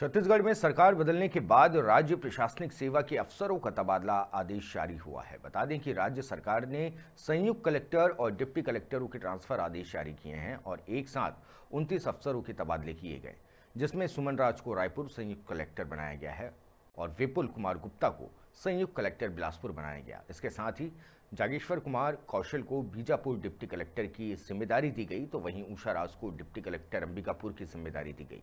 छत्तीसगढ़ में सरकार बदलने के बाद राज्य प्रशासनिक सेवा के अफसरों का तबादला आदेश जारी हुआ है बता दें कि राज्य सरकार ने संयुक्त कलेक्टर और डिप्टी कलेक्टरों के ट्रांसफर आदेश जारी किए हैं और एक साथ उनतीस अफसरों के तबादले किए गए जिसमें सुमन राज को रायपुर संयुक्त कलेक्टर बनाया गया है और विपुल कुमार गुप्ता को संयुक्त कलेक्टर बिलासपुर बनाया गया इसके साथ ही जागेश्वर कुमार कौशल को बीजापुर डिप्टी कलेक्टर की जिम्मेदारी दी गई तो वहीं उषा राज को डिप्टी कलेक्टर अंबिकापुर की जिम्मेदारी दी गई